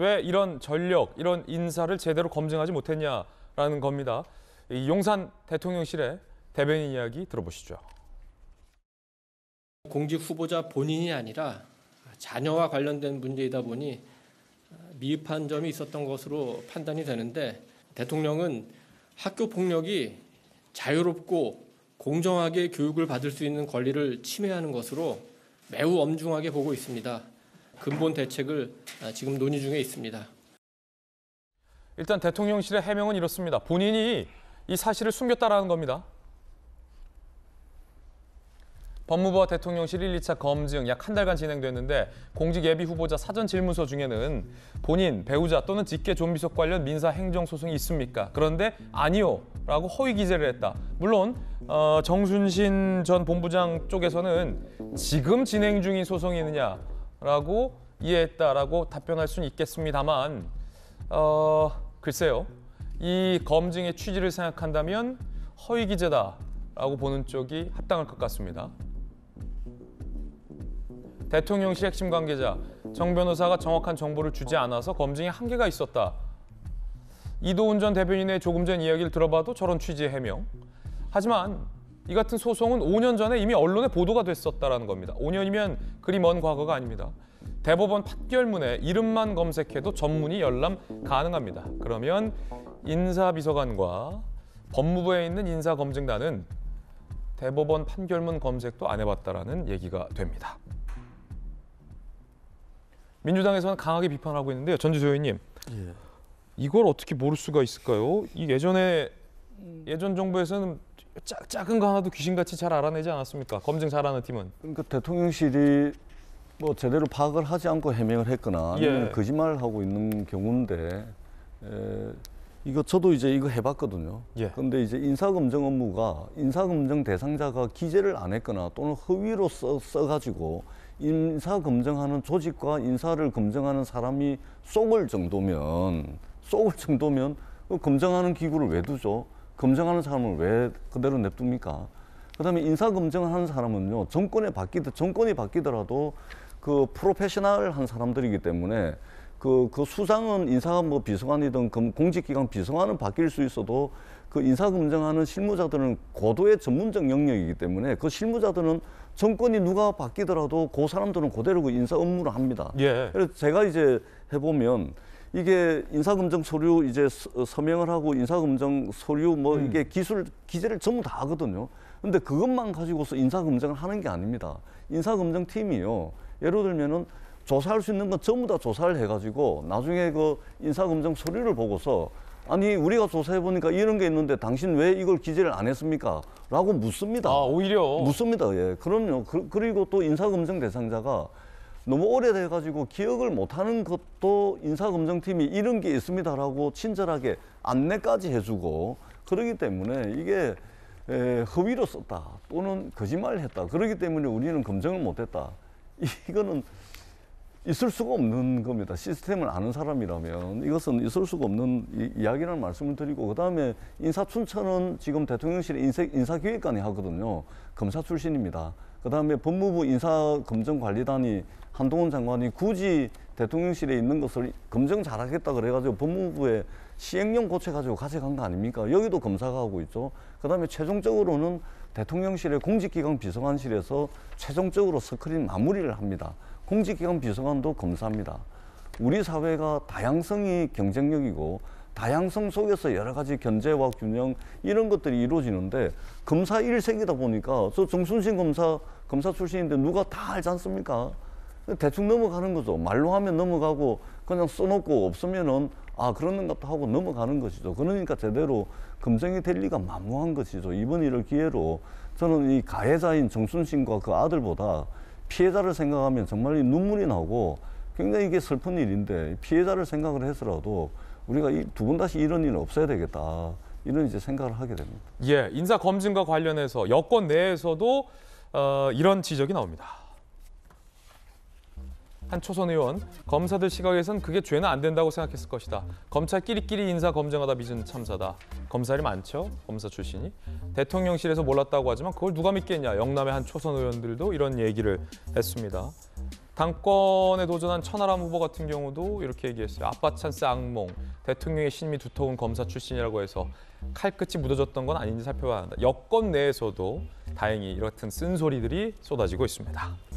왜 이런 전력, 이런 인사를 제대로 검증하지 못했냐라는 겁니다. 용산 대통령실의 대변인 이야기 들어보시죠. 공직 후보자 본인이 아니라 자녀와 관련된 문제이다 보니 미흡한 점이 있었던 것으로 판단이 되는데 대통령은 학교 폭력이 자유롭고 공정하게 교육을 받을 수 있는 권리를 침해하는 것으로 매우 엄중하게 보고 있습니다. 근본 대책을 아, 지금 논의 중에 있습니다. 일단 대통령실의 해명은 이렇습니다. 본인이 이 사실을 숨겼다라는 겁니다. 법무부와 대통령실 1, 2차 검증 약 한 달간 진행됐는데 공직 예비 후보자 사전 질문서 중에는 본인, 배우자 또는 직계 좀비속 관련 민사 행정 소송이 있습니까? 그런데 아니요라고 허위 기재를 했다. 물론 어, 정순신 전 본부장 쪽에서는 지금 진행 중인 소송이 있느냐 라고 이해했다라고 답변할 수는 있겠습니다만 어, 글쎄요. 이 검증의 취지를 생각한다면 허위 기재다라고 보는 쪽이 합당할 것 같습니다. 대통령실 핵심 관계자, 정 변호사가 정확한 정보를 주지 않아서 검증에 한계가 있었다. 이도훈 전 대변인의 조금 전 이야기를 들어봐도 저런 취지의 해명. 하지만 이 같은 소송은 5년 전에 이미 언론에 보도가 됐었다라는 겁니다. 5년이면 그리 먼 과거가 아닙니다. 대법원 판결문에 이름만 검색해도 전문이 열람 가능합니다. 그러면 인사비서관과 법무부에 있는 인사검증단은 대법원 판결문 검색도 안 해봤다라는 얘기가 됩니다. 민주당에서는 강하게 비판하고 있는데요. 전지조 의원님, 예. 이걸 어떻게 모를 수가 있을까요? 이 예전에 예전 정부에서는 작은 거 하나도 귀신같이 잘 알아내지 않았습니까? 검증 잘하는 팀은. 그러니까 대통령실이 뭐 제대로 파악을 하지 않고 해명을 했거나 예. 아니면 예. 거짓말을 하고 있는 경우인데 에, 이거 저도 이제 이거 해봤거든요. 예. 그런데 이제 인사검증 업무가 인사검증 대상자가 기재를 안 했거나 또는 허위로 써, 써가지고 인사검증하는 조직과 인사를 검증하는 사람이 쏙을 정도면 쏙을 정도면 그 검증하는 기구를 왜 두죠? 검증하는 사람을 왜 그대로 냅둡니까? 그다음에 인사 검증하는 사람은요 정권에 바뀌든 정권이 바뀌더라도 그 프로페셔널한 사람들이기 때문에 그, 그수상은 인사가 뭐 비서관이든 공직기관 비서관은 바뀔 수 있어도 그 인사검증하는 실무자들은 고도의 전문적 영역이기 때문에 그 실무자들은 정권이 누가 바뀌더라도 그 사람들은 그대로 그 인사 업무를 합니다. 예. 그래서 제가 이제 해보면 이게 인사검증 서류 이제 어, 서명을 하고 인사검증 서류 뭐 음. 이게 기술 기재를 전부 다 하거든요. 근데 그것만 가지고서 인사검증을 하는 게 아닙니다. 인사검증 팀이요. 예를 들면은 조사할 수 있는 건 전부 다 조사를 해가지고 나중에 그 인사검증 서류를 보고서 아니 우리가 조사해 보니까 이런 게 있는데 당신 왜 이걸 기재를 안 했습니까? 라고 묻습니다. 아 오히려 묻습니다. 예, 그럼요. 그, 그리고 또 인사검증 대상자가 너무 오래돼가지고 기억을 못하는 것도 인사검증팀이 이런 게 있습니다라고 친절하게 안내까지 해주고 그러기 때문에 이게 에, 허위로 썼다 또는 거짓말을 했다 그러기 때문에 우리는 검증을 못했다 이거는 있을 수가 없는 겁니다. 시스템을 아는 사람이라면 이것은 있을 수가 없는 이, 야기라는 말씀을 드리고 그다음에 인사춘천은 지금 대통령실 인사, 인사기획관이 하거든요. 검사 출신입니다. 그다음에 법무부 인사검증관리단이 한동훈 장관이 굳이 대통령실에 있는 것을 검증 잘하겠다 그래가지고 법무부에 시행령 고쳐가지고 가져간 거 아닙니까? 여기도 검사가 하고 있죠. 그다음에 최종적으로는 대통령실의 공직기강 비서관실에서 최종적으로 스크린 마무리를 합니다. 공직기강 비서관도 검사합니다 우리 사회가 다양성이 경쟁력이고 다양성 속에서 여러 가지 견제와 균형 이런 것들이 이루어지는데 검사 일색이다 보니까 저 정순신 검사 검사 출신인데 누가 다 알지 않습니까? 대충 넘어가는 거죠. 말로 하면 넘어가고 그냥 써놓고 없으면은 아그러는 것도 하고 넘어가는 것이죠. 그러니까 제대로 검증이 될 리가 만무한 것이죠. 이번 일을 기회로 저는 이 가해자인 정순신과 그 아들보다 피해자를 생각하면 정말 눈물이 나고 굉장히 이게 슬픈 일인데 피해자를 생각을 해서라도 우리가 두번 다시 이런 일은 없어야 되겠다. 이런 이제 생각을 하게 됩니다. 예, 인사 검증과 관련해서 여권 내에서도 어, 이런 지적이 나옵니다. 한 초선 의원, 검사들 시각에선 그게 죄는 안 된다고 생각했을 것이다. 검찰끼리끼리 인사 검증하다 빚은 참사다. 검사들이 많죠, 검사 출신이. 대통령실에서 몰랐다고 하지만 그걸 누가 믿겠냐. 영남의 한 초선 의원들도 이런 얘기를 했습니다. 당권에 도전한 천하람 후보 같은 경우도 이렇게 얘기했어요. 아빠 찬스 악몽, 대통령의 신임이 두터운 검사 출신이라고 해서 칼끝이 묻어졌던 건 아닌지 살펴봐야 한다. 여권 내에서도 다행히 이렇던 쓴소리들이 쏟아지고 있습니다.